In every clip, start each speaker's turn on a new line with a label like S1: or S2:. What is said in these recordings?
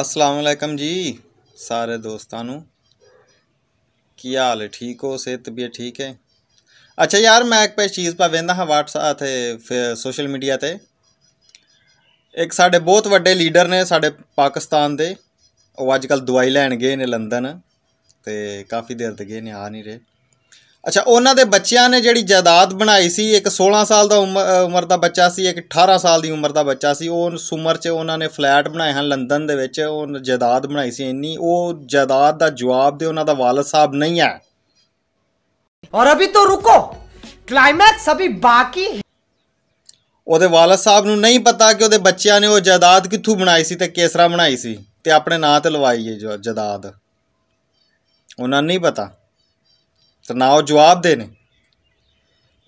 S1: ਅਸਲਾਮੁਅਲੈਕਮ ਜੀ ਸਾਰੇ ਦੋਸਤਾਂ ਨੂੰ ਕੀ ਹਾਲ ਠੀਕ ਹੋ ਸਿਹਤ ਵੀ ਠੀਕ ਹੈ ਅੱਛਾ ਯਾਰ ਮੈਂ ਇੱਕ ਪੇ ਚੀਜ਼ ਪਾ ਵੇਂਦਾ ਹਾਂ WhatsApp ਤੇ ਸੋਸ਼ਲ ਮੀਡੀਆ ਤੇ ਇੱਕ ਸਾਡੇ ਬਹੁਤ ਵੱਡੇ ਲੀਡਰ ਨੇ ਸਾਡੇ ਪਾਕਿਸਤਾਨ ਦੇ ਉਹ ਅੱਜ ਕੱਲ ਦਵਾਈ ਲੈਣ ਗਏ ਨੇ ਲੰਡਨ ਤੇ ਕਾਫੀ ਦਿਨ ਤੱਕ ਗਏ ਨੇ ਆ ਨਹੀਂ ਰਹੇ ਅੱਛਾ ਉਹਨਾਂ ਦੇ ਬੱਚਿਆਂ ਨੇ ਜਿਹੜੀ ਜਾਇਦਾਦ ਬਣਾਈ ਸੀ ਇੱਕ 16 ਸਾਲ ਦਾ ਉਮਰ ਦਾ ਬੱਚਾ ਸੀ ਇੱਕ 18 ਸਾਲ ਦੀ ਉਮਰ ਦਾ ਬੱਚਾ ਸੀ ਉਹ ਉਸ ਉਮਰ 'ਚ ਉਹਨਾਂ ਨੇ ਫਲੈਟ ਬਣਾਏ ਹਨ ਲੰਡਨ ਦੇ ਵਿੱਚ ਉਹ ਜਾਇਦਾਦ ਬਣਾਈ ਸੀ ਇੰਨੀ ਉਹ ਜਾਇਦਾਦ ਦਾ ਜਵਾਬ ਦੇ ਉਹਨਾਂ ਦਾ ਵਾਲਦ ਸਾਹਿਬ ਨਹੀਂ ਹੈ ਔਰ ਅਭੀ ਤੋਂ ਰੁਕੋ ਕਲਾਈਮੈਕਸ ਅਭੀ ਬਾਕੀ ਉਹਦੇ ਵਾਲਦ ਸਾਹਿਬ ਨੂੰ ਨਹੀਂ ਪਤਾ ਕਿ ਉਹਦੇ ਬੱਚਿਆਂ ਨੇ ਉਹ ਜਾਇਦਾਦ ਕਿੱਥੋਂ ਬਣਾਈ ਸੀ ਤੇ ਕਿਸ ਤਰ੍ਹਾਂ ਬਣਾਈ ਸੀ ਤੇ ਆਪਣੇ ਨਾਂ ਤੇ ਲਵਾਈ ਹੈ ਜਾਇਦਾਦ ਉਹਨਾਂ ਨੂੰ ਨਹੀਂ ਪਤਾ ਤੇ ਨਾ ਉਹ ਜਵਾਬ ਦੇ ਨੇ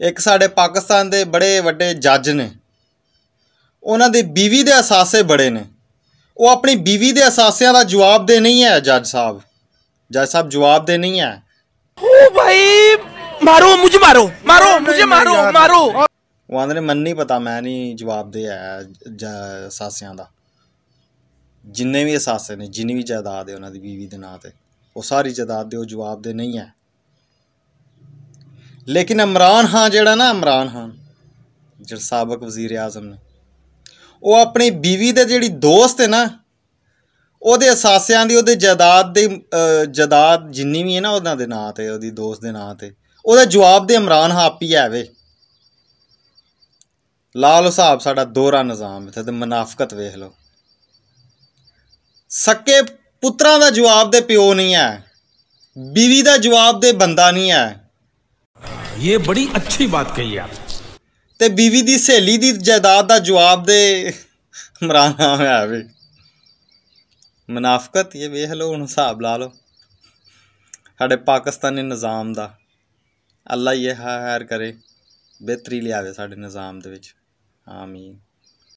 S1: ਇੱਕ ਸਾਡੇ ਪਾਕਿਸਤਾਨ ਦੇ ਬੜੇ ਵੱਡੇ ਜੱਜ ਨੇ ਉਹਨਾਂ ਦੀ ਬੀਵੀ ਦੇ ਅਸਾਸੇ ਬੜੇ ਨੇ ਉਹ ਆਪਣੀ ਬੀਵੀ ਦੇ ਅਸਾਸਿਆਂ ਦਾ ਜਵਾਬ ਦੇ ਨਹੀਂ ਹੈ ਜੱਜ ਸਾਹਿਬ ਜੱਜ ਸਾਹਿਬ ਜਵਾਬ ਦੇ ਨਹੀਂ ਹੈ ਓ ਭਾਈ ਮਾਰੋ ਮੁਝ ਮਾਰੋ ਮਾਰੋ ਮੁਝ ਮਾਰੋ ਮਾਰੋ ਉਹ ਆਂਦੇ ਨੇ ਮਨ ਨਹੀਂ ਪਤਾ ਮੈਂ ਨਹੀਂ ਜਵਾਬ ਦੇ ਹੈ ਅਸਾਸਿਆਂ ਦਾ ਜਿੰਨੇ ਵੀ ਅਸਾਸੇ ਨੇ ਜਿੰਨੀ ਵੀ ਜਾਇਦਾਦ ਹੈ ਉਹਨਾਂ ਦੀ ਬੀਵੀ ਦੇ ਨਾਂ ਤੇ ਉਹ ਸਾਰੀ ਜਾਇਦਾਦ ਦੇ ਉਹ ਜਵਾਬ ਦੇ ਨਹੀਂ ਹੈ ਲੇਕਿਨ ਇਮਰਾਨ ਖਾਨ ਜਿਹੜਾ ਨਾ ਇਮਰਾਨ ਖਾਨ ਜਿਹੜਾ ਸਾਬਕ ਵਜ਼ੀਰ ਆਜ਼ਮ ਨੇ ਉਹ ਆਪਣੀ ਬੀਵੀ ਦੇ ਜਿਹੜੀ ਦੋਸਤ ਹੈ ਨਾ ਉਹਦੇ ਅਸਾਸਿਆਂ ਦੀ ਉਹਦੇ ਜਾਇਦਾਦ ਦੇ ਜਾਇਦਾਦ ਜਿੰਨੀ ਵੀ ਹੈ ਨਾ ਉਹਨਾਂ ਦੇ ਨਾਂ ਤੇ ਉਹਦੀ ਦੋਸਤ ਦੇ ਨਾਂ ਤੇ ਉਹਦਾ ਜਵਾਬ ਦੇ ਇਮਰਾਨ ਖਾਨ ਆਪ ਹੀ ਆਵੇ ਲਾਲ ਹਿਸਾਬ ਸਾਡਾ ਦੋਹਰਾ ਨਿਜ਼ਾਮ ਇੱਥੇ ਤੇ ਮਨਾਫਕਤ ਵੇਖ ਲਓ ਸੱਕੇ ਪੁੱਤਰਾਂ ਦਾ ਜਵਾਬ ਦੇ ਪਿਓ ਨਹੀਂ ਹੈ ਬੀਵੀ ਦਾ ਜਵਾਬ ਦੇ ਬੰਦਾ ਨਹੀਂ ਹੈ ਇਹ ਬੜੀ ਅੱਛੀ ਬਾਤ ਕਹੀ ਆ ਤੇ ਬੀਵੀ ਦੀ ਸਹੇਲੀ ਦੀ ਜਾਇਦਾਦ ਦਾ ਜਵਾਬ ਦੇ ਮਰਾਨਾ ਹੋਇਆ ਵੀ ਮਨਾਫਕਤ ਇਹ ਵੇਖ ਲਓ ਹੁਣ ਹਿਸਾਬ ਲਾ ਲਓ ਸਾਡੇ ਪਾਕਿਸਤਾਨੀ ਨਿਜ਼ਾਮ ਦਾ ਅੱਲਾ ਇਹ ਹਾਇਰ ਕਰੇ ਬਿਹਤਰੀ ਲਿਆਵੇ ਸਾਡੇ ਨਿਜ਼ਾਮ ਦੇ ਵਿੱਚ ਆਮੀਨ